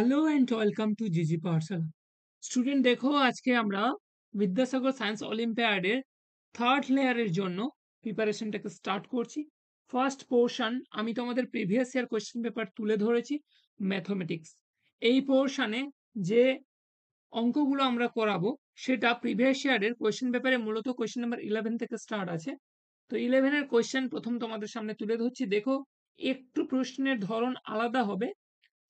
Hello and welcome to জিজি পার্সাল student দেখো আজকে আমরা বিদ্যাসাগর সায়েন্স অলিম্পিয়াডের থার্ড লেয়ারের জন্য প্রিপারেশনটাকে স্টার্ট করছি ফার্স্ট পোর্শন আমি তোমাদের প্রিভিয়াস ইয়ার কোয়েশ্চেন পেপার তুলে ধরেছি ম্যাথমেটিক্স এই পোর্শানে যে অঙ্কগুলো আমরা করাবো সেটা প্রিভিয়াস ইয়ারের কোয়েশ্চেন পেপারে মূলত কোয়েশ্চেন নাম্বার ইলেভেন থেকে স্টার্ট আছে তো ইলেভেনের কোয়েশ্চেন প্রথম তোমাদের সামনে তুলে ধরছি দেখো একটু প্রশ্নের ধরন আলাদা হবে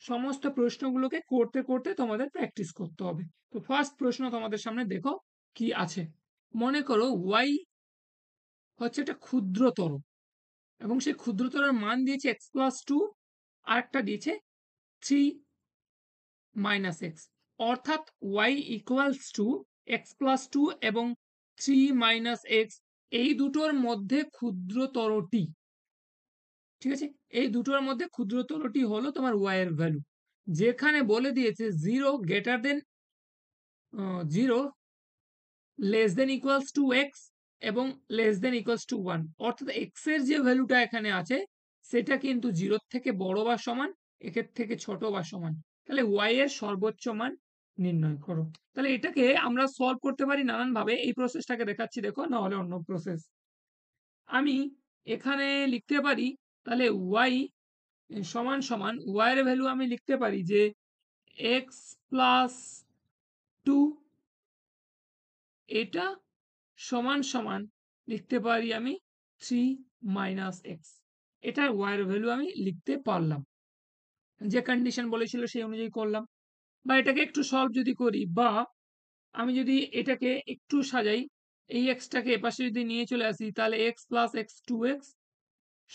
সমস্ত প্রশ্নগুলোকে করতে করতে তোমাদের প্র্যাকটিস করতে হবে তো ফার্স্ট প্রশ্ন তোমাদের সামনে দেখো কি আছে মনে করো ওয়াই হচ্ছে একটা ক্ষুদ্রতর এবং সেই ক্ষুদ্রতরের মান দিয়েছে এক্স প্লাস টু আর একটা দিয়েছে থ্রি মাইনাস এক্স অর্থাৎ y equals to x plus two এবং থ্রি মাইনাস এক্স এই দুটোর মধ্যে ক্ষুদ্রতরটি ঠিক আছে এই দুটোর মধ্যে ক্ষুদ্রতরটি হলো তোমার ওয়াই এর ভ্যালু যেখানে বলে দিয়েছে zero greater than zero less than equals to x এবং less than equals to one অর্থাৎ এক্স এর যে ভ্যালুটা এখানে আছে সেটা কিন্তু জিরোর থেকে বড় বা সমান একের থেকে ছোট বা সমান তাহলে ওয়াই এর সর্বোচ্চ মান নির্ণয় করো তাহলে এটাকে আমরা সলভ করতে পারি নানানভাবে এই প্রসেসটাকে দেখাচ্ছি দেখো নাহলে অন্য প্রসেস আমি এখানে লিখতে পারি তাহলে ওয়াই সমান সমান ওয়াই এর ভ্যালু আমি লিখতে পারি যে এক্স প্লাস টু এটা সমান সমান লিখতে পারি আমি থ্রি মাইনাস এক্স এটার ওয়াইয়ের ভ্যালু আমি লিখতে পারলাম যে কন্ডিশন বলেছিল সেই অনুযায়ী করলাম বা এটাকে একটু সলভ যদি করি বা আমি যদি এটাকে একটু সাজাই এই এক্সটাকে এপাশে যদি নিয়ে চলে আসি তাহলে x plus x two x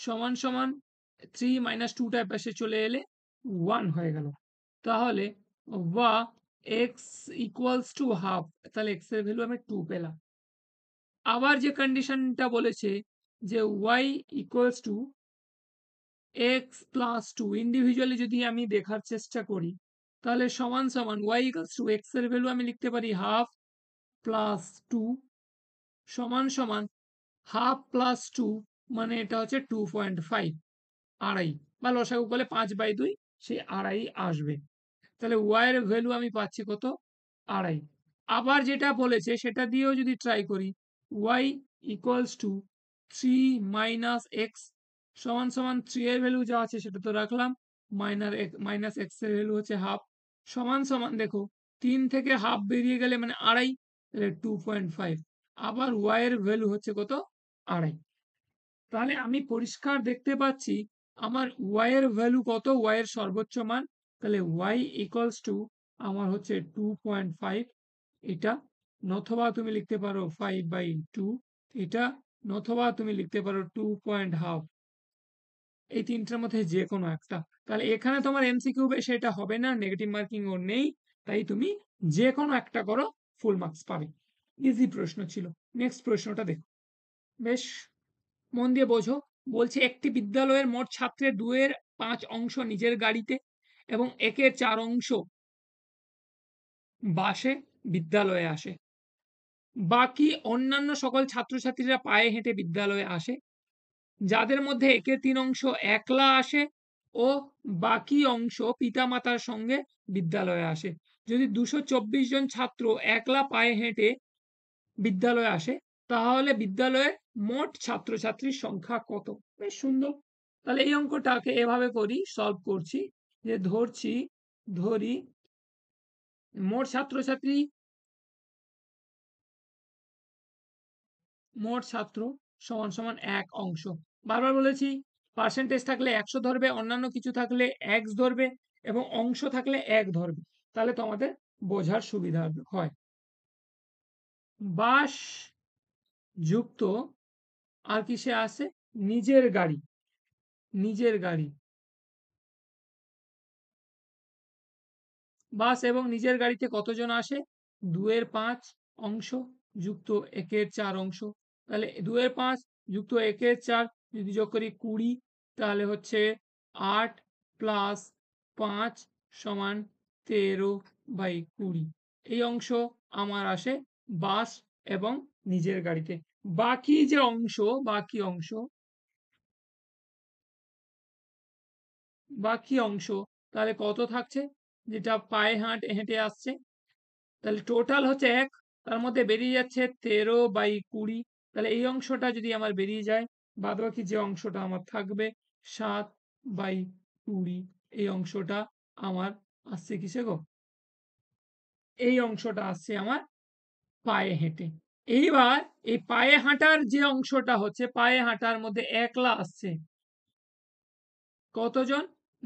সমান সমান থ্রি মাইনাস টুটা পাশে চলে এলে ওয়ান হয়ে গেল তাহলে ওয়া এক্স ইকুয়ালস টু হাফ তাহলে এক্স এর ভ্যালু আমি টু পেলাম আবার যে কন্ডিশনটা বলেছে যে y equals to x plus two individually যদি আমি দেখার চেষ্টা করি তাহলে সমান সমান ওয়াই ইকালস টু এক্স এর ভ্যালু আমি লিখতে পারি হাফ প্লাস টু সমান সমান হাফ প্লাস টু মানে এটা হচ্ছে টু পয়েন্ট ফাইভ আড়াই বা লসাগু করলে পাঁচ বাই দুই সেই আড়াই আসবে তাহলে ওয়াইয়ের ভ্যালু আমি পাচ্ছি কত আড়াই আবার যেটা বলেছে সেটা দিয়েও যদি ট্রাই করি y equals to three minus x সমান সমান থ্রি এর ভ্যালু যা আছে সেটা তো রাখলাম মাইনার মাইনাস এক্স এর ভ্যালু হচ্ছে হাফ সমান সমান দেখো তিন থেকে হাফ বেরিয়ে গেলে মানে আড়াই তাহলে টু পয়েন্ট ফাইভ আবার ওয়াইয়ের ভ্যালু হচ্ছে কত আড়াই তাহলে আমি পরিষ্কার দেখতে পাচ্ছি আমার ওয়াই এর ভ্যালু কত ওয়াই এর সর্বোচ্চ মান তাহলে ওয়াই ইকলস টু আমার হচ্ছে টু পয়েন্ট ফাইভ এটা নথবা তুমি লিখতে পারো ফাইভ বাই টু এটা নথবা তুমি লিখতে পারো টু পয়েন্ট হাফ এই তিনটার মধ্যে যে কোনো একটা তাহলে এখানে তোমার এমসিকিউ বেশ এটা হবে না নেগেটিভ মার্কিং ও নেই তাই তুমি যে কোনো একটা করো ফুল মার্কস পাবে ইজি প্রশ্ন ছিল নেক্সট প্রশ্নটা দেখো বেশ মন দিয়ে বোঝো বলছে একটি বিদ্যালয়ের মোট ছাত্রের দুয়ের পাঁচ অংশ নিজের গাড়িতে এবং একের চার অংশ বাসে বিদ্যালয়ে আসে বাকি অন্যান্য সকল ছাত্রছাত্রীরা পায়ে হেঁটে বিদ্যালয়ে আসে যাদের মধ্যে একের তিন অংশ একলা আসে ও বাকি অংশ পিতামাতার সঙ্গে বিদ্যালয়ে আসে যদি দুশো জন ছাত্র একলা পায়ে হেঁটে বিদ্যালয়ে আসে তাহলে বিদ্যালয়ে মোট ছাত্রছাত্রীর সংখ্যা কত বেশ সুন্দর তাহলে এই অঙ্কটাকে এভাবে করি সলভ করছি যে ধরছি ধরি মোট ছাত্রছাত্রী মোট ছাত্র সমান সমান এক অংশ বারবার বলেছি পার্সেন্টেজ থাকলে একশো ধরবে অন্যান্য কিছু থাকলে এক ধরবে এবং অংশ থাকলে এক ধরবে তাহলে তোমাদের বোঝার সুবিধা হয় বাস যুক্ত আর কিসে আছে নিজের গাড়ি নিজের গাড়ি বাস এবং নিজের গাড়িতে কতজন আসে দুয়ের পাঁচ অংশ যুক্ত একের চার অংশ তাহলে দুয়ের পাঁচ যুক্ত একের চার যদি যোগ করি কুড়ি তাহলে হচ্ছে আট প্লাস পাঁচ সমান তেরো বাই কুড়ি এই অংশ আমার আসে বাস এবং নিজের গাড়িতে বাকি যে অংশ বাকি অংশ বাকি অংশ তাহলে কত থাকছে যেটা পায়ে হাঁটে হেঁটে আসছে তাহলে টোটাল হচ্ছে এক তার মধ্যে বেরিয়ে যাচ্ছে তেরো বাই কুড়ি তাহলে এই অংশটা যদি আমার বেরিয়ে যায় বাদ বাকি যে অংশটা আমার থাকবে সাত বাই কুড়ি এই অংশটা আমার আসছে কিসে গো এই অংশটা আসছে আমার পায়ে হেঁটে এইবার এই পায়ে হাঁটার যে অংশটা হচ্ছে পায়ে হাঁটার মধ্যে একলা আসছে কতজন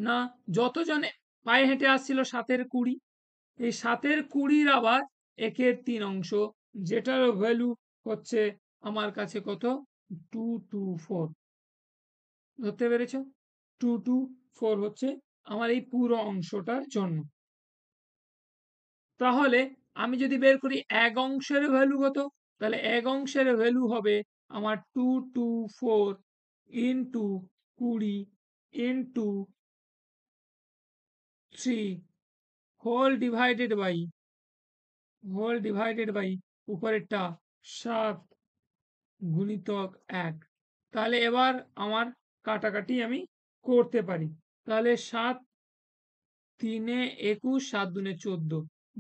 না যতজন পায়ে হেঁটে আসছিল সাতের কুড়ি এই সাতের কুড়ির আবার একের তিন অংশ যেটার ভ্যালু হচ্ছে আমার কাছে কত টু টু ফোর ধরতে পেরেছ টু টু ফোর হচ্ছে আমার এই পুরো অংশটার জন্য তাহলে আমি যদি বের করি এক অংশের ভ্যালু কত তাহলে এক অংশের ভ্যালু হবে আমার টু টু ফোর ইন্টু কুড়ি into three whole divided by whole divided by উপরেরটা সাত গুণিতক এক তাহলে এবার আমার কাটাকাটি আমি করতে পারি তাহলে সাত তিনে একুশ সাত দুনে চোদ্দ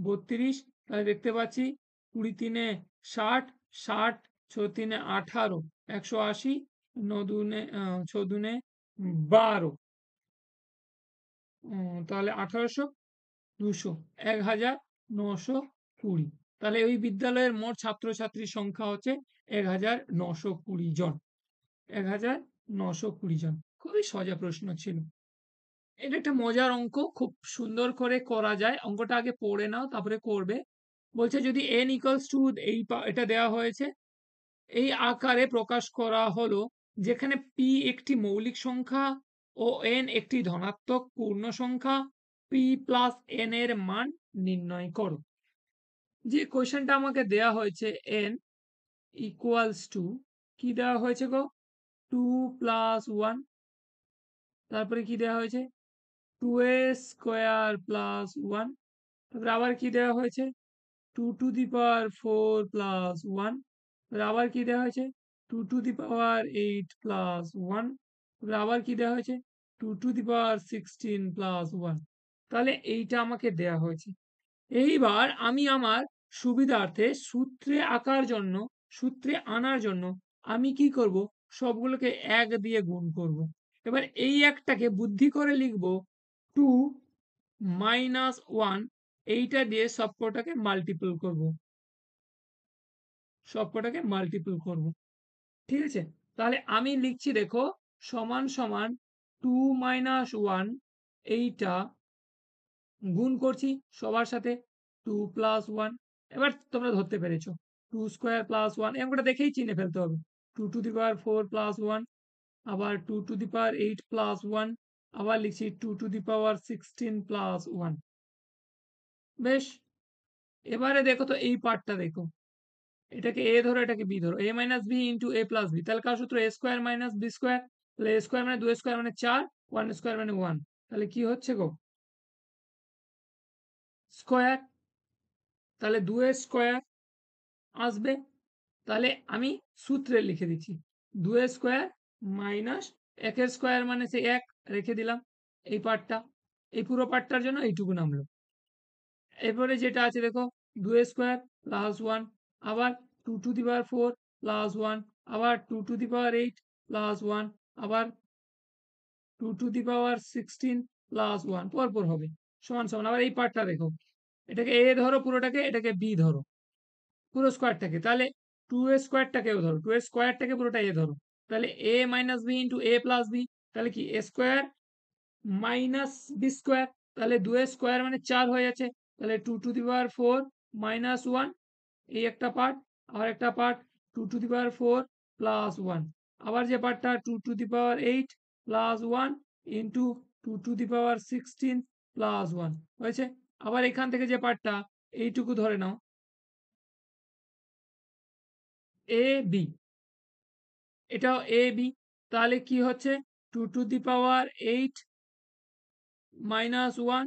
বত্রিশ তাহলে দেখতে পাচ্ছি কুড়ি তিনে ষাট ষাট ছ তিনে আঠারো একশো আশি নদুনে ছদুনে বারো তাহলে আঠারোশো দুশো এক হাজার নশো কুড়ি তাহলে ওই বিদ্যালয়ের মোট ছাত্রছাত্রীর সংখ্যা হচ্ছে এক হাজার নশো কুড়ি জন এক হাজার নশো কুড়ি জন খুবই সজা প্রশ্ন ছিল এটা একটা মজার অঙ্ক খুব সুন্দর করে করা যায় অঙ্কটা আগে পড়ে নাও তারপরে করবে বলছে যদি এন ইকলস টু এই এটা দেওয়া হয়েছে এই আকারে প্রকাশ করা হলো যেখানে পি একটি মৌলিক সংখ্যা ও এন একটি ধনাত্মক পূর্ণ সংখ্যা পি প্লাস এন এর মান নির্ণয় করো যে কোয়েশনটা আমাকে দেয়া হয়েছে এন ইকুয়ালস টু কি দেওয়া হয়েছে গো টু প্লাস ওয়ান তারপরে কি দেওয়া হয়েছে two a square plus one তারপরে আবার কি দেওয়া হয়েছে two to the power four plus one আবার কি দেওয়া হয়েছে two to the power eight plus one আবার কি দেওয়া হয়েছে two to the power sixteen plus one তাহলে এইটা আমাকে দেয়া হয়েছে এইবার আমি আমার সুবিধার্থে সূত্রে আঁকার জন্য সূত্রে আনার জন্য আমি কি করব সবগুলোকে এক দিয়ে গুণ করব। এবার এই একটাকে বুদ্ধি করে লিখব টু মাইনাস ওয়ান এইটা দিয়ে সবকটাকে মাল্টিপল করব সবকটাকে মাল্টিপল করব ঠিক আছে তাহলে আমি লিখছি দেখো সমান সমান টু মাইনাস ওয়ান এইটা গুণ করছি সবার সাথে টু প্লাস ওয়ান এবার তোমরা ধরতে পেরেছো টু স্কোয়ার প্লাস ওয়ান এমনটা দেখেই চিনে ফেলতে হবে two to the power four plus one আবার two to the power eight plus one আবার লিখছি two to the power sixteen plus one বেশ এবারে দেখো তো এই পার্টটা দেখো এটাকে এ ধরো এটাকে বি ধরো a minus b into a plus b তাহলে কার সূত্র a square minus b square তাহলে এ স্কোয়ার মানে দুই স্কোয়ার মানে চার ওয়ান স্কোয়ার মানে ওয়ান তাহলে কি হচ্ছে গো স্কোয়ার তাহলে দু স্কোয়ার আসবে তাহলে আমি সূত্রে লিখে দিচ্ছি দু স্কোয়ার মাইনাস একের স্কোয়ার মানে সে এক রেখে দিলাম এই পার্টটা এই পুরো পার্টটার জন্য এইটুকু নামলো এরপরে যেটা আছে দেখো দু স্কোয়ার প্লাস ওয়ান আবার two to the power four plus one আবার two to the power eight plus one আবার two to the power sixteen plus one পরপর হবে সমান সমান আবার এই পার্টটা দেখো এটাকে এ ধরো পুরোটাকে এটাকে বি ধরো পুরো স্কোয়ারটাকে তাহলে টু এ স্কোয়ারটাকেও ধরো টু এ স্কোয়ারটাকে পুরোটা এ ধরো তাহলে a minus b into a plus b তাহলে কি a square minus b square তাহলে দু এ স্কোয়ার মানে চার হয়ে যাচ্ছে তাহলে two to the power four minus one এই একটা পার্ট আবার একটা part two to the power four plus one আবার যে পার্টটা two to the power eight plus one into two to the power sixteen plus one হয়েছে আবার এখান থেকে যে পার্টটা এইটুকু ধরে নাও এ বি এটাও এ বি তাহলে কি হচ্ছে two to the power eight minus one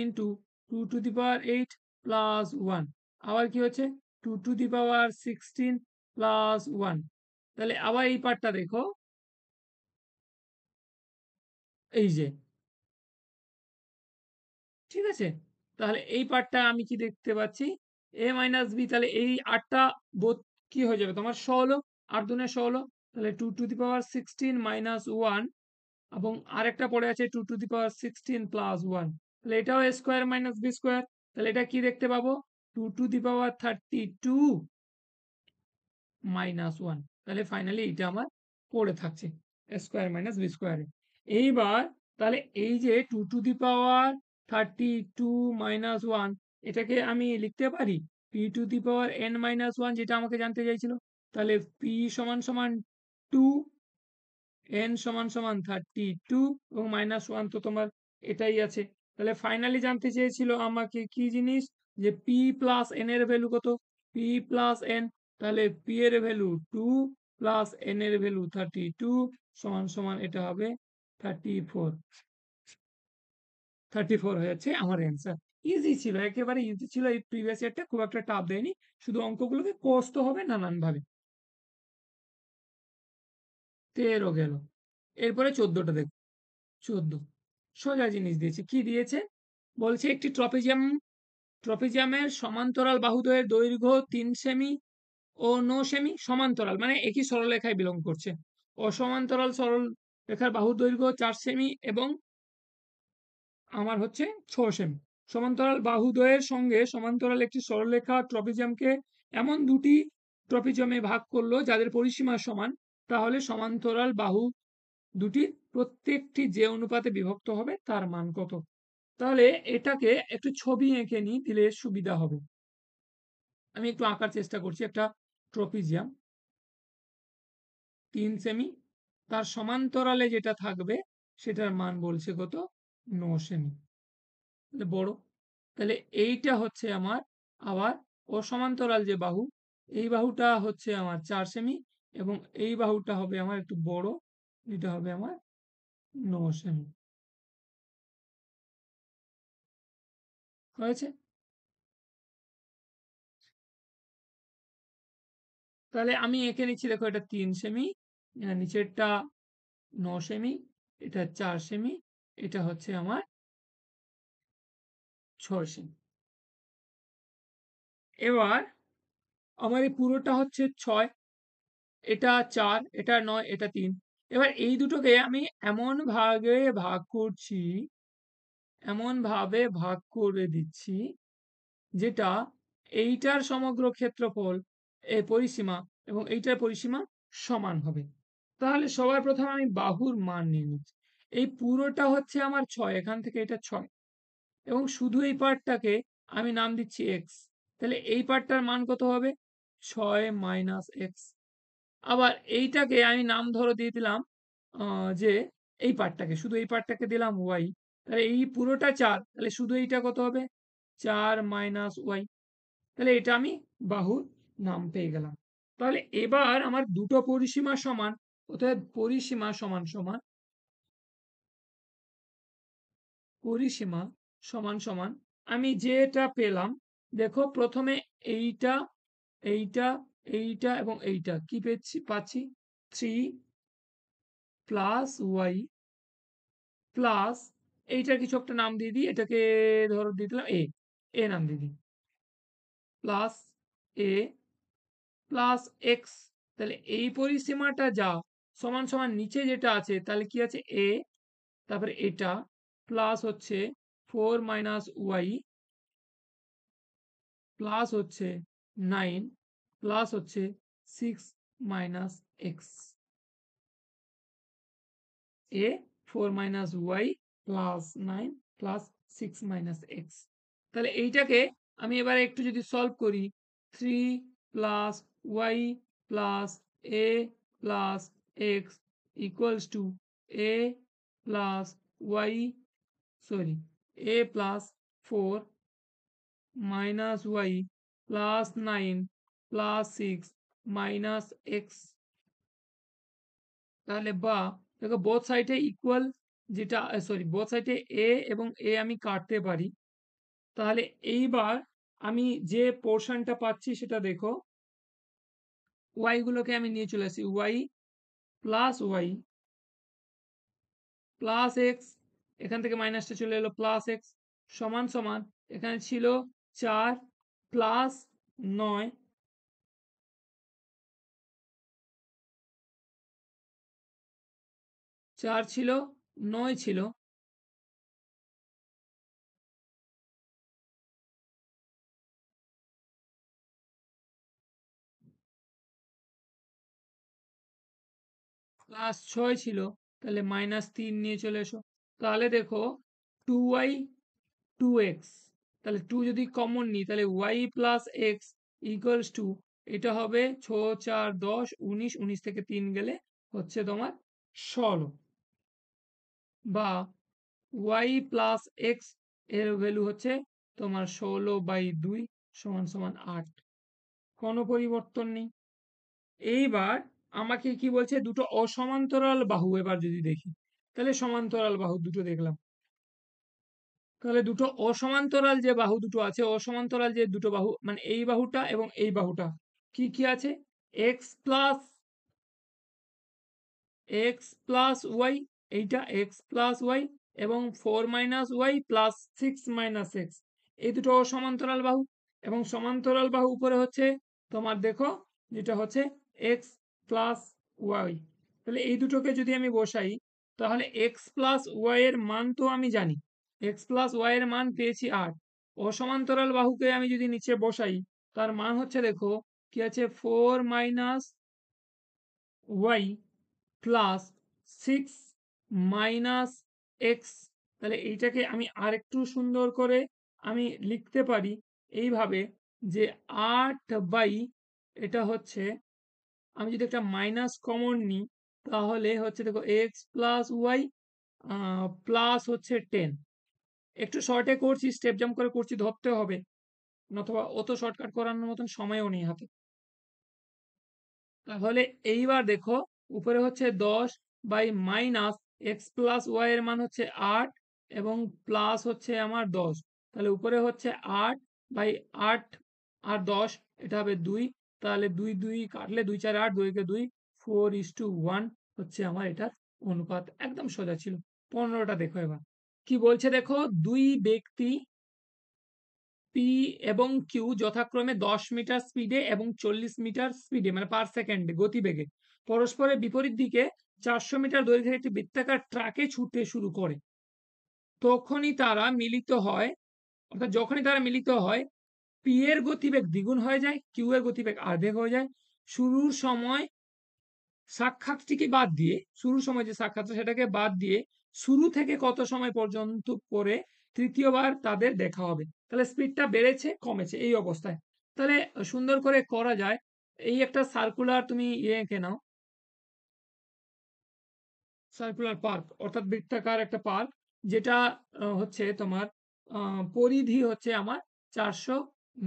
into two to the power eight plus one আবার কি হচ্ছে two to the power sixteen plus one তাহলে আবার এই পার্টটা দেখো এই যে ঠিক আছে তাহলে এই পার্টটা আমি কি দেখতে পাচ্ছি এ মাইনাস বি তাহলে এই আটটা বোধ কি হয়ে যাবে তোমার ষোলো আট দুনে ষোলো তাহলে two to the power sixteen minus one এবং আরেকটা পড়ে আছে two to the power sixteen plus one তাহলে এটাও a square minus b square তাহলে এটা কি দেখতে পাবো two to the power thirty two minus one তাহলে ফাইনালি এটা আমার পড়ে থাকছে স্কোয়ার মাইনাস বি স্কোয়ারে এইবার তাহলে এই যে two to the power thirty two minus one এটাকে আমি লিখতে পারি p to the power n minus one যেটা আমাকে জানতে চাইছিল তাহলে পি সমান সমান টু এন সমান সমান থার্টি টু এবং মাইনাস ওয়ান তো তোমার এটাই আছে তাহলে ফাইনালি জানতে চেয়েছিল আমাকে কি জিনিস যে পি প্লাস এন এর ভ্যালু কত পি প্লাস এন তাহলে পি এর ভ্যালু টু প্লাস এন এর ভ্যালু থার্টি টু সমান সমান এটা হবে থার্টি ফোর থার্টি ফোর হয়ে যাচ্ছে আমার অ্যান্সার ইজি ছিল একেবারে ইজি ছিল এই প্রিভিয়াস ইয়ারটা খুব একটা টাফ দেয়নি শুধু অঙ্কগুলোকে কষ্ট হবে নানানভাবে তেরো গেল এরপরে চোদ্দটা দেখো চোদ্দ সোজা জিনিস দিয়েছে কি দিয়েছে বলছে একটি ট্রপিজিয়াম ট্রপিজিয়ামের সমান্তরাল বাহুদ্বয়ের দৈর্ঘ্য তিন সেমি ও ন সেমি সমান্তরাল মানে একই সরলরেখায় বিলং করছে অসমান্তরাল সরল রেখার বাহু দৈর্ঘ্য চার সেমি এবং আমার হচ্ছে ছ সেমি সমান্তরাল বাহুদ্বয়ের সঙ্গে সমান্তরাল একটি সরলরেখা ট্রপিজিয়ামকে এমন দুটি ট্রপিজিয়ামে ভাগ করলো যাদের পরিসীমা সমান তাহলে সমান্তরাল বাহু দুটি প্রত্যেকটি যে অনুপাতে বিভক্ত হবে তার মান কত তাহলে এটাকে একটু ছবি এঁকে নিই দিলে সুবিধা হবে আমি একটু আঁকার চেষ্টা করছি একটা ট্রপিজিয়াম তিন সেমি তার সমান্তরালে যেটা থাকবে সেটার মান বলছে কত ন সেমি তাহলে বড় তাহলে এইটা হচ্ছে আমার আবার অসমান্তরাল যে বাহু এই বাহুটা হচ্ছে আমার চার সেমি এবং এই বাহুটা হবে আমার একটু বড় এটা হবে আমার নমস্কার হয়েছে তাহলে আমি এঁকে নিচ্ছি দেখো এটা তিন সেমি নিচেরটা ন সেমি এটা চার সেমি এটা হচ্ছে আমার ছয় সেমি এবার আমার এই পুরোটা হচ্ছে ছয় এটা চার এটা নয় এটা তিন এবার এই দুটোকে আমি এমন ভাগে ভাগ করছি এমন ভাবে ভাগ করে দিচ্ছি যেটা এইটার সমগ্র ক্ষেত্রফল এ পরিসীমা এবং এইটার পরিসীমা সমান হবে তাহলে সবার প্রথমে আমি বাহুর মান নিয়ে নিচ্ছি এই পুরোটা হচ্ছে আমার ছয় এখান থেকে এটা ছয় এবং শুধু এই পার্টটাকে আমি নাম দিচ্ছি এক্স তাহলে এই পার্টটার মান কত হবে ছয় মাইনাস এক্স আবার এইটাকে আমি নাম ধরো দিয়ে দিলাম যে এই পার্টটাকে শুধু এই পার্টটাকে দিলাম ওয়াই তাহলে এই পুরোটা চার তাহলে শুধু এইটা কত হবে চার মাইনাস ওয়াই তাহলে এটা আমি বাহুর নাম পেয়ে গেলাম তাহলে এবার আমার দুটো পরিসীমা সমান অর্থাৎ পরিসীমা সমান সমান পরিসীমা সমান সমান আমি যেটা পেলাম দেখো প্রথমে এইটা এইটা এইটা এবং এইটা কি পেয়েছি পাচ্ছি থ্রি প্লাস ওয়াই প্লাস এইটার কিছু একটা নাম দিয়ে দিই এটাকে ধরো দিয়ে দিলাম এ এ নাম দিয়ে দিই প্লাস এ প্লাস এক্স তাহলে এই পরিসীমাটা যা সমান সমান নিচে যেটা আছে তাহলে কি আছে এ তারপরে এটা প্লাস হচ্ছে ফোর মাইনাস ওয়াই প্লাস হচ্ছে নাইন প্লাস হচ্ছে six minus x a four minus y plus nine plus six minus x তাহলে এইটাকে আমি এবার একটু যদি সলভ করি three plus y plus a plus x equals to a plus y sorry a plus four minus y plus nine plus six minus x তাহলে বা দেখো বোথ সাইডে ইকুয়াল যেটা সরি বোথ সাইডে এ এবং এ আমি কাটতে পারি তাহলে এইবার আমি যে পোর্শনটা পাচ্ছি সেটা দেখো ওয়াইগুলোকে আমি নিয়ে চলে আসি y plus y plus x এখান থেকে মাইনাসটা চলে এলো প্লাস এক্স সমান সমান এখানে ছিল চার প্লাস নয় চার ছিল নয় ছিল প্লাস ছয় ছিল তাহলে মাইনাস তিন নিয়ে চলে এসো তাহলে দেখো টু ওয়াই টু এক্স তাহলে টু যদি কমন নিই তাহলে y plus x equals to এটা হবে ছ চার দশ উনিশ উনিশ থেকে তিন গেলে হচ্ছে তোমার ষোলো বা ওয়াই প্লাস এক্স এর ভ্যালু হচ্ছে তোমার ষোলো বাই দুই সমান সমান আট কোনো পরিবর্তন নেই এইবার আমাকে কি বলছে দুটো অসমান্তরাল বাহু এবার যদি দেখি তাহলে সমান্তরাল বাহু দুটো দেখলাম তাহলে দুটো অসমান্তরাল যে বাহু দুটো আছে অসমান্তরাল যে দুটো বাহু মানে এই বাহুটা এবং এই বাহুটা কি কি আছে x plus x plus y এইটা এক্স প্লাস ওয়াই এবং four minus y plus six minus x এই দুটো সমান্তরাল বাহু এবং সমান্তরাল বাহু উপরে হচ্ছে তোমার দেখো যেটা হচ্ছে এক্স প্লাস ওয়াই তাহলে এই দুটোকে যদি আমি বসাই তাহলে এক্স প্লাস ওয়াই এর মান তো আমি জানি এক্স প্লাস ওয়াই এর মান পেয়েছি আট অসমান্তরাল বাহুকে আমি যদি নিচে বসাই তার মান হচ্ছে দেখো কি আছে four minus y plus six minus x তাহলে এইটাকে আমি আরেকটু সুন্দর করে আমি লিখতে পারি এইভাবে যে আট বাই এটা হচ্ছে আমি যদি একটা মাইনাস কমন নিই তাহলে হচ্ছে দেখো এক্স প্লাস ওয়াই প্লাস হচ্ছে টেন একটু শর্টে করছি স্টেপ জাম্প করে করছি ধরতে হবে নথবা অত শর্টকাট করানোর মতন সময়ও নেই হাতে তাহলে এইবার দেখো উপরে হচ্ছে দশ by minus x plus y এর মান হচ্ছে আট এবং প্লাস হচ্ছে আমার দশ তাহলে উপরে হচ্ছে আট বাই আট আর দশ এটা হবে দুই তাহলে দুই দুই কাটলে দুই চার আট দুইকে দুই ফোর ইস টু ওয়ান হচ্ছে আমার এটার অনুপাত একদম সোজা ছিল পনেরোটা দেখো এবার কি বলছে দেখো দুই ব্যক্তি পি এবং কিউ যথাক্রমে দশ মিটার স্পিডে এবং চল্লিশ মিটার স্পিডে মানে পার সেকেন্ডে গতিবেগে পরস্পরের বিপরীত দিকে চারশো মিটার দৈর্ঘ্যের একটি বৃত্তাকার ট্রাকে ছুটতে শুরু করে তখনই তারা মিলিত হয় অর্থাৎ যখনই তারা মিলিত হয় পি এর গতিবেগ দ্বিগুণ হয়ে যায় কিউ এর গতিবেগ আর্ধেক হয়ে যায় শুরুর সময় সাক্ষাৎটিকে বাদ দিয়ে শুরুর সময় যে সাক্ষাৎ সেটাকে বাদ দিয়ে শুরু থেকে কত সময় পর্যন্ত করে তৃতীয়বার তাদের দেখা হবে তাহলে স্পিডটা বেড়েছে কমেছে এই অবস্থায় তাহলে সুন্দর করে করা যায় এই একটা সার্কুলার তুমি ইয়ে এঁকে নাও সার্কুলার পার্ক অর্থাৎ বৃত্তাকার একটা পার্ক যেটা হচ্ছে তোমার পরিধি হচ্ছে আমার চারশো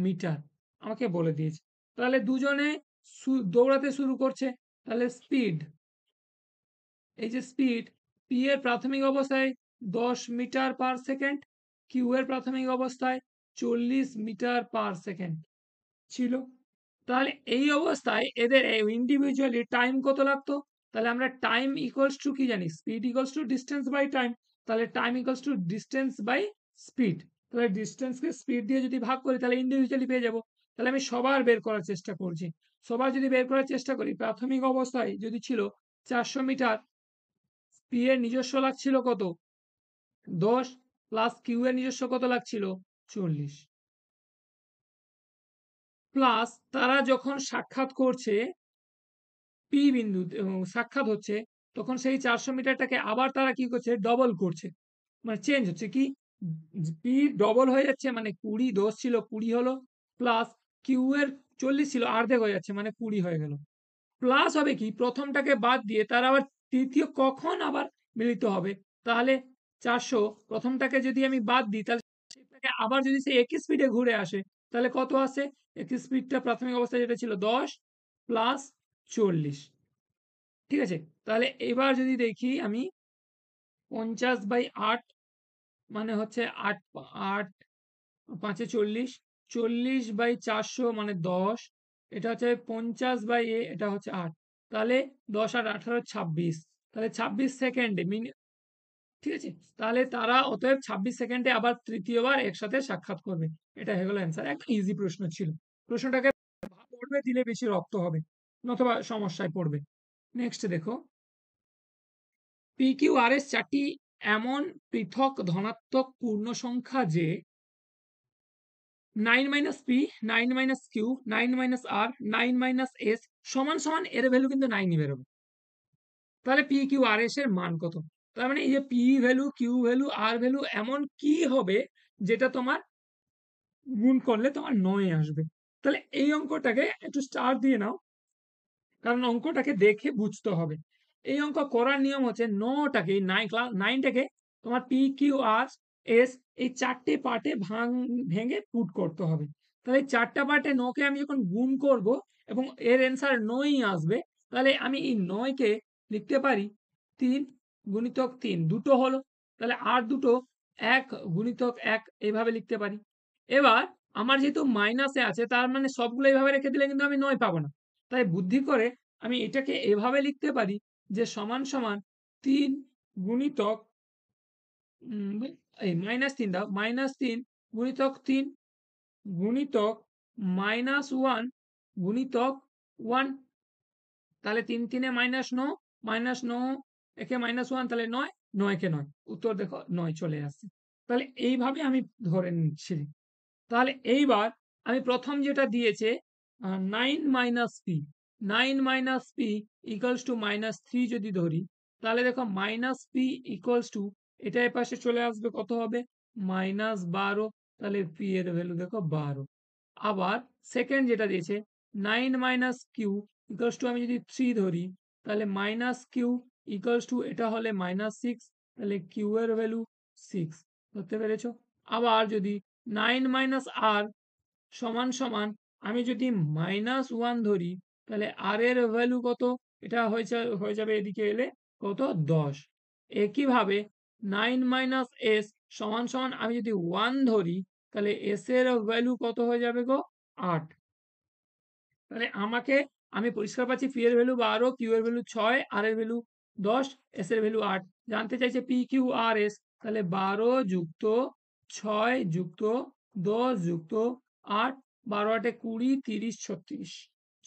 মিটার আমাকে বলে দিয়েছে তাহলে দুজনে দৌড়াতে শুরু করছে তাহলে স্পিড এই যে স্পিড পি এর প্রাথমিক অবস্থায় দশ মিটার পার সেকেন্ড কিউ এর প্রাথমিক অবস্থায় চল্লিশ মিটার পার সেকেন্ড ছিল তাহলে এই অবস্থায় এদের ইন্ডিভিজুয়ালি টাইম কত লাগতো তাহলে আমরা টাইম ইকুয়ালস টু কি জানি speed equals to distance by time তাহলে time equals to distance by speed তাহলে ডিস্টেন্সকে স্পিড দিয়ে যদি ভাগ করি তাহলে ইন্ডিভিজুয়ালি পেয়ে যাব তাহলে আমি সবার বের করার চেষ্টা করছি সবার যদি বের করার চেষ্টা করি প্রাথমিক অবস্থায় যদি ছিল চারশো মিটার স্পিডের নিজস্ব লাগছিল কত দশ প্লাস কিউ এর নিজস্ব কত লাগছিল চল্লিশ প্লাস তারা যখন সাক্ষাৎ করছে পি বিন্দু সাক্ষাৎ হচ্ছে তখন সেই চারশো মিটারটাকে আবার তারা কি করছে ডবল করছে মানে চেঞ্জ হচ্ছে কি পি ডবল হয়ে যাচ্ছে মানে কুড়ি দোষ ছিল কুড়ি হলো প্লাস কিউ এর চল্লিশ ছিল আর্ধেক হয়ে যাচ্ছে মানে কুড়ি হয়ে গেল প্লাস হবে কি প্রথমটাকে বাদ দিয়ে তারা আবার তৃতীয় কখন আবার মিলিত হবে তাহলে চারশো প্রথমটাকে যদি আমি বাদ দিই তাহলে সেটাকে আবার যদি সে একই স্পিডে ঘুরে আসে তাহলে কত আছে একই স্পিডটা প্রাথমিক অবস্থায় যেটা ছিল দশ প্লাস চল্লিশ ঠিক আছে তাহলে এবার যদি দেখি আমি পঞ্চাশ বাই আট মানে হচ্ছে আট আট পাঁচে চল্লিশ চল্লিশ বাই চারশো মানে দশ এটা হচ্ছে পঞ্চাশ বাই এ এটা হচ্ছে আট তাহলে দশ আট আঠারো ছাব্বিশ তাহলে ছাব্বিশ সেকেন্ডে মিনি ঠিক আছে তাহলে তারা অতএব ছাব্বিশ সেকেন্ডে আবার তৃতীয়বার একসাথে সাক্ষাৎ করবে এটা হয়ে গেল অ্যান্সার একদম ইজি প্রশ্ন ছিল প্রশ্নটাকে পড়বে দিলে বেশি রক্ত হবে নতবা সমস্যায় পড়বে নেক্সট দেখো পি কিউ আর এস চারটি এমন পৃথক ধনাত্মক পূর্ণ সংখ্যা যে nine minus p nine minus q nine minus r nine minus s সমান সমান এর ভ্যালু কিন্তু নাইনই বেরোবে তাহলে পি কিউ আর এস এর মান কত তার মানে এই যে p value q value r value এমন কি হবে যেটা তোমার গুণ করলে তোমার নয় আসবে তাহলে এই অঙ্কটাকে একটু স্টার দিয়ে নাও কারণ অঙ্কটাকে দেখে বুঝতে হবে এই অঙ্ক করার নিয়ম হচ্ছে নটাকে নাইনটাকে তোমার পি কিউ আর এস এই চারটে পার্টে ভাঙ ভেঙে পুট করতে হবে তাহলে চারটা পার্টে নকে আমি যখন গুণ করব এবং এর অ্যান্সার নই আসবে তাহলে আমি এই নয়কে লিখতে পারি তিন গুণিতক তিন দুটো হলো তাহলে আর দুটো এক গুণিতক এক এইভাবে লিখতে পারি এবার আমার যেহেতু মাইনাসে আছে তার মানে সবগুলো এইভাবে রেখে দিলে কিন্তু আমি নয় পাবো না তাই বুদ্ধি করে আমি এটাকে এভাবে লিখতে পারি যে সমান সমান তিন গুণিতক এই মাইনাস তিন দাও মাইনাস তিন গুণিতক তিন গুণিতক মাইনাস ওয়ান গুণিতক ওয়ান তাহলে তিন তিনে মাইনাস ন মাইনাস ন একে মাইনাস ওয়ান তাহলে নয় নয়কে নয় উত্তর দেখো নয় চলে আসছে তাহলে এইভাবে আমি ধরে নিচ্ছি তাহলে এইবার আমি প্রথম যেটা দিয়েছে nine minus p nine minus p equals to minus three যদি ধরি তাহলে দেখো মাইনাস পি ইকালস টু এটা এপাশে চলে আসবে কত হবে মাইনাস বারো তাহলে পি এর ভ্যালু দেখো বারো আবার সেকেন্ড যেটা দিয়েছে nine minus q equals to আমি যদি থ্রি ধরি তাহলে মাইনাস কিউ ইকুয়ালস টু এটা হলে মাইনাস সিক্স তাহলে কিউ এর ভ্যালু সিক্স ধরতে পেরেছ আবার যদি নাইন মাইনাস আর সমান সমান আমি যদি মাইনাস ওয়ান ধরি তাহলে আর এর ভ্যালু কত এটা হয়েছে হয়ে যাবে এদিকে এলে কত দশ একইভাবে নাইন মাইনাস এস সমান সমান আমি যদি ওয়ান ধরি তাহলে এস এর ভ্যালু কত হয়ে যাবে গো আট তাহলে আমাকে আমি পরিষ্কার পাচ্ছি পি এর ভ্যালু বারো কিউ এর ভ্যালু ছয় আর এর ভ্যালু দশ এস এর ভ্যালু আট জানতে চাইছে পি কিউ আর এস তাহলে বারো যুক্ত ছয় যুক্ত দশ যুক্ত আট বারো আটে কুড়ি তিরিশ ছত্রিশ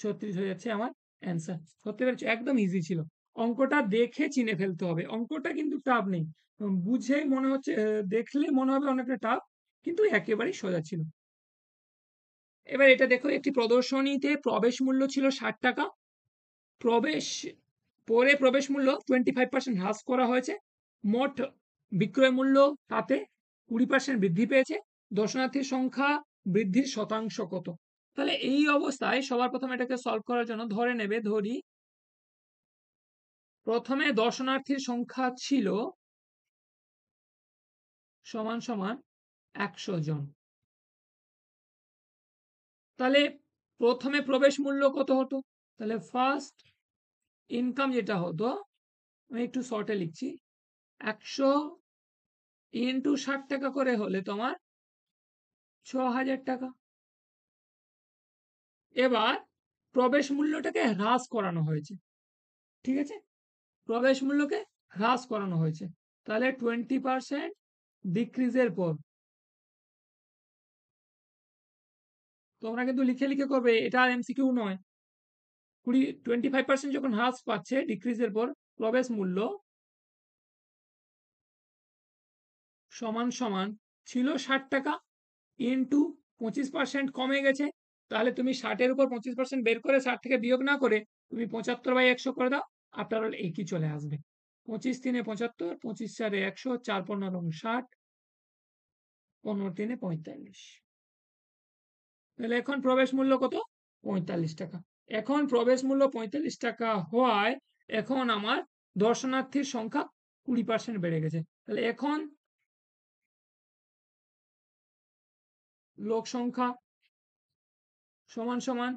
ছত্রিশ হয়ে যাচ্ছে আমার অ্যান্সার ধরতে পেরেছো একদম ইজি ছিল অঙ্কটা দেখে চিনে ফেলতে হবে অঙ্কটা কিন্তু টাফ নেই বুঝে মনে হচ্ছে দেখলে মনে হবে অনেকটা টাফ কিন্তু একেবারেই সোজা ছিল এবার এটা দেখো একটি প্রদর্শনীতে প্রবেশ মূল্য ছিল ষাট টাকা প্রবেশ পরে প্রবেশ মূল্য টোয়েন্টি ফাইভ পার্সেন্ট হ্রাস করা হয়েছে মোট বিক্রয় মূল্য তাতে কুড়ি পার্সেন্ট বৃদ্ধি পেয়েছে দর্শনার্থীর সংখ্যা বৃদ্ধির শতাংশ কত তাহলে এই অবস্থায় সবার প্রথমে এটাকে সলভ করার জন্য ধরে নেবে ধরি প্রথমে দর্শনার্থীর সংখ্যা ছিল সমান সমান একশো জন তাহলে প্রথমে প্রবেশ মূল্য কত হতো তাহলে ফার্স্ট ইনকাম যেটা হতো আমি একটু শর্টে লিখছি একশো ইন্টু ষাট টাকা করে হলে তোমার ছ হাজার টাকা এবার প্রবেশ মূল্যটাকে হ্রাস করানো হয়েছে ঠিক আছে প্রবেশ মূল্যকে হ্রাস করানো হয়েছে তাহলে টোয়েন্টি পার্সেন্ট ডিক্রিজের পর তোমরা কিন্তু লিখে লিখে করবে এটা আর এমসিকিউ নয় কুড়ি টোয়েন্টি ফাইভ পার্সেন্ট যখন হ্রাস পাচ্ছে ডিক্রিজের পর প্রবেশ মূল্য সমান সমান ছিল ষাট টাকা ইন্টু পঁচিশ পার্সেন্ট কমে গেছে তাহলে তুমি ষাটের উপর পঁচিশ পার্সেন্ট বের করে ষাট থেকে বিয়োগ না করে তুমি পঁচাত্তর বাই একশো করে দাও আপনার অল একই চলে আসবে পঁচিশ তিনে পঁচাত্তর পঁচিশ চারে একশো চার পনেরো ষাট পনেরো তিনে পঁয়তাল্লিশ তাহলে এখন প্রবেশ মূল্য কত পঁয়তাল্লিশ টাকা এখন প্রবেশ মূল্য পঁয়তাল্লিশ টাকা হওয়ায় এখন আমার দর্শনার্থীর সংখ্যা কুড়ি পার্সেন্ট বেড়ে গেছে তাহলে এখন লোক সংখ্যা সমান সমান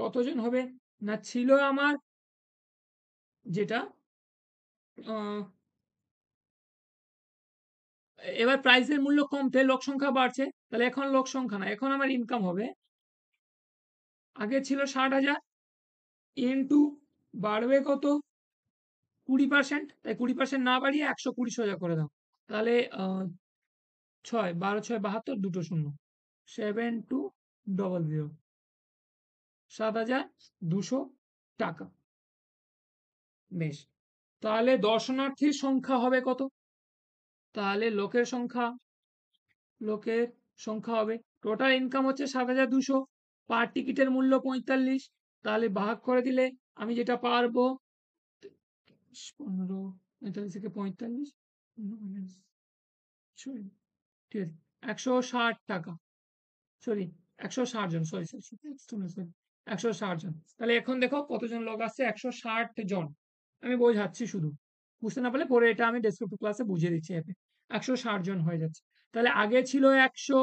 কতজন হবে না ছিল আমার যেটা এবার প্রাইসের মূল্য কমতে লোক সংখ্যা বাড়ছে তাহলে এখন লোক সংখ্যা না এখন আমার ইনকাম হবে আগে ছিল ষাট হাজার এন টু বাড়বে কত কুড়ি পার্সেন্ট তাই কুড়ি পার্সেন্ট না বাড়িয়ে একশো কুড়ি সোজা করে দাও তাহলে ছয় বারো ছয় বাহাত্তর দুটো শূন্য সেভেন টু ডবল জিরো সাত হাজার দুশো টাকা বেশ তাহলে দর্শনার্থীর সংখ্যা হবে কত তাহলে লোকের সংখ্যা লোকের সংখ্যা হবে টোটাল ইনকাম হচ্ছে সাত হাজার দুশো পার টিকিটের মূল্য পঁয়তাল্লিশ তাহলে ভাগ করে দিলে আমি যেটা পারবো পনেরো পঁয়তাল্লিশ থেকে পঁয়তাল্লিশ ঠিক আছে একশো ষাট টাকা সরি একশো ষাট জন সরি সরি সরি একশো ষাট জন তাহলে এখন দেখো কতজন লোক আসছে একশো ষাট জন আমি বোঝাচ্ছি শুধু বুঝতে না পারলে পরে এটা আমি ডেসক্রিপটিভ ক্লাসে বুঝিয়ে দিচ্ছি অ্যাপে একশো ষাট জন হয়ে যাচ্ছে তাহলে আগে ছিল একশো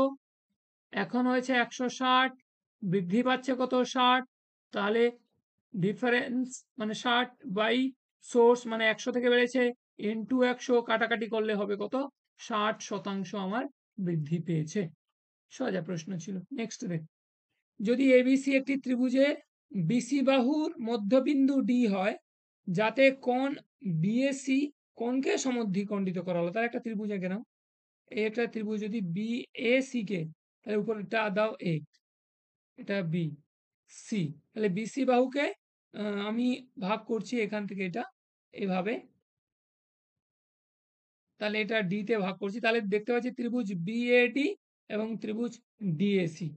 এখন হয়েছে একশো ষাট বৃদ্ধি পাচ্ছে কত ষাট তাহলে ডিফারেন্স মানে ষাট বাই সোর্স মানে একশো থেকে বেড়েছে ইন্টু একশো কাটাকাটি করলে হবে কত ষাট শতাংশ আমার বৃদ্ধি পেয়েছে সোজা প্রশ্ন ছিল নেক্সট দেখ যদি এবিসি একটি ত্রিভুজে বিসি বাহুর মধ্যবিন্দু ডি হয় যাতে কোন বিএসি কোনকে সমদ্বিখণ্ডিত করা হলো তার একটা ত্রিভুজ কেন এই একটা ত্রিভুজ যদি বিএসি কে তাহলে উপরটা দাও এ এটা বি সি তাহলে বিসি বাহুকে আমি ভাগ করছি এখান থেকে এটা এভাবে তাহলে এটা ডি তে ভাগ করছি তাহলে দেখতে পাচ্ছি ত্রিভুজ বিএডি এবং ত্রিভুজ ডিএসি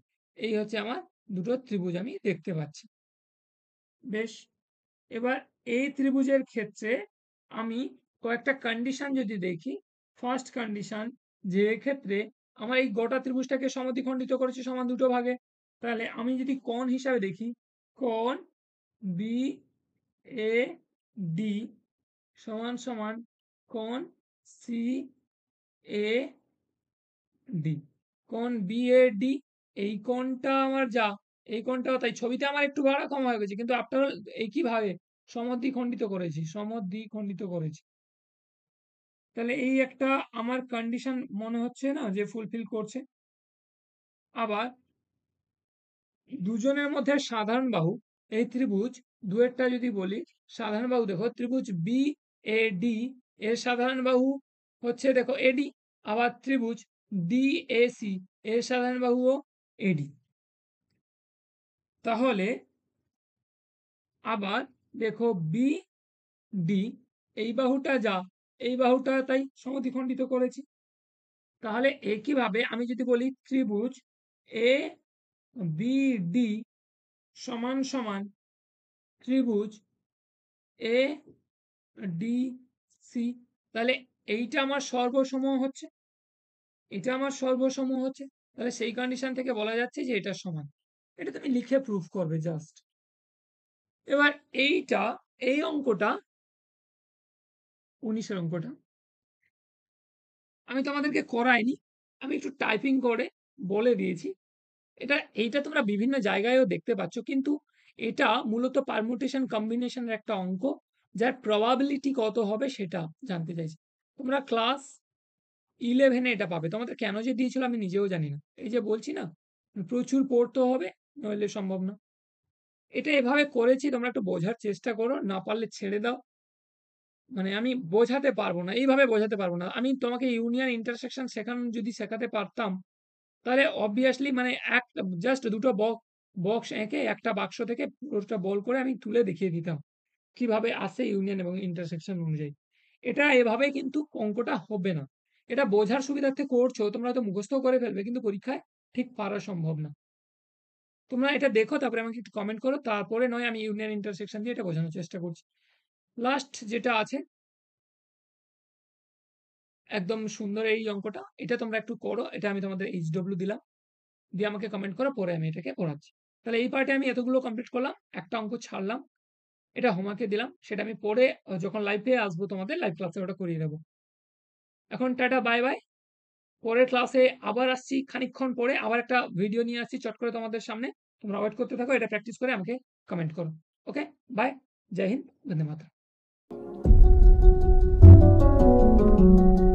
এই হচ্ছে আমার দুটো ত্রিভুজ আমি দেখতে পাচ্ছি বেশ এবার এই ত্রিভুজের ক্ষেত্রে আমি কয়েকটা কন্ডিশন যদি দেখি ফার্স্ট কন্ডিশন যে ক্ষেত্রে আমার এই গোটা ত্রিভুজটাকে সমদ্বিখণ্ডিত করেছি সমান দুটো ভাগে তাহলে আমি যদি কন হিসাবে দেখি কন বি এ ডি সমান সমান কন সি এ ডি কোন বি এ ডি এই কোনটা আমার যা এই কোনটাও তাই ছবিতে আমার একটু ভাড়া কম হয়ে গেছে কিন্তু আপনারা একইভাবে সমদ্বিখণ্ডিত করেছি সমদ্বিখণ্ডিত করেছি তাহলে এই একটা আমার কন্ডিশন মনে হচ্ছে না যে ফুলফিল করছে আবার দুজনের মধ্যে সাধারণ বাহু এই ত্রিভুজ দুয়েরটা যদি বলি সাধারণ বাহু দেখো ত্রিভুজ বি এ ডি এর সাধারণ বাহু হচ্ছে দেখো এডি আবার ত্রিভুজ ডি এ সি এর সাধারণ বাহু ও এডি তাহলে আবার দেখো বি ডি এই বাহুটা যা এই বাহুটা তাই সমদ্বিখণ্ডিত করেছি তাহলে একইভাবে আমি যদি বলি ত্রিভুজ এ বিডি সমান সমান ত্রিভুজ এ ডি সি তাহলে এইটা আমার সর্বসম হচ্ছে এটা আমার সর্বসম হচ্ছে তাহলে সেই কন্ডিশন থেকে বলা যাচ্ছে যে এটা সমান এটা তুমি লিখে প্রুফ করবে জাস্ট এবার এইটা এই অঙ্কটা উনিশের অঙ্কটা আমি তোমাদেরকে করাইনি আমি একটু টাইপিং করে বলে দিয়েছি এটা এইটা তোমরা বিভিন্ন জায়গায়ও দেখতে পাচ্ছ কিন্তু এটা মূলত পারমুটেশন কম্বিনেশনের একটা অঙ্ক যার প্রবাবিলিটি কত হবে সেটা জানতে চাইছি তোমরা ক্লাস ইলেভেনে এটা পাবে তোমাদের কেন যে দিয়েছিল আমি নিজেও জানি না এই যে বলছি না প্রচুর পড়তে হবে নইলে সম্ভব না এটা এভাবে করেছি তোমরা একটু বোঝার চেষ্টা করো না পারলে ছেড়ে দাও মানে আমি বোঝাতে পারবো না এইভাবে বোঝাতে পারবো না আমি তোমাকে ইউনিয়ন ইন্টারসেকশন শেখানো যদি শেখাতে পারতাম তাহলে অবভিয়াসলি মানে এক জাস্ট দুটো বক্স এঁকে একটা বাক্স থেকে পুরোটা বল করে আমি তুলে দেখিয়ে দিতাম কিভাবে আসে ইউনিয়ন এবং ইন্টারসেকশন অনুযায়ী এটা এভাবে কিন্তু অঙ্কটা হবে না এটা বোঝার সুবিধার্থে করছো তোমরা হয়তো মুখস্থ করে ফেলবে কিন্তু পরীক্ষায় ঠিক পারা সম্ভব না তোমরা এটা দেখো তারপরে আমাকে একটু কমেন্ট করো তারপরে নয় আমি ইউনিয়ন ইন্টারসেকশন দিয়ে এটা বোঝানোর চেষ্টা করছি লাস্ট যেটা আছে একদম সুন্দর এই অঙ্কটা এটা তোমরা একটু করো এটা আমি তোমাদের এইচ ডব্লিউ দিলাম দিয়ে আমাকে কমেন্ট করো পরে আমি এটাকে পড়াচ্ছি তাহলে এই পার্টে আমি এতগুলো কমপ্লিট করলাম একটা অঙ্ক ছাড়লাম এটা হোমাকে দিলাম সেটা আমি পরে যখন লাইভে আসবো তোমাদের লাইভ ক্লাসে ওটা করিয়ে দেবো এখন টাটা বাই বাই পরের ক্লাসে আবার আসছি খানিকক্ষণ পরে আবার একটা ভিডিও নিয়ে আসছি চট করে তোমাদের সামনে তোমরা ওয়েট করতে থাকো এটা প্র্যাকটিস করে আমাকে কমেন্ট করো ওকে বাই জয় হিন্দ বন্দে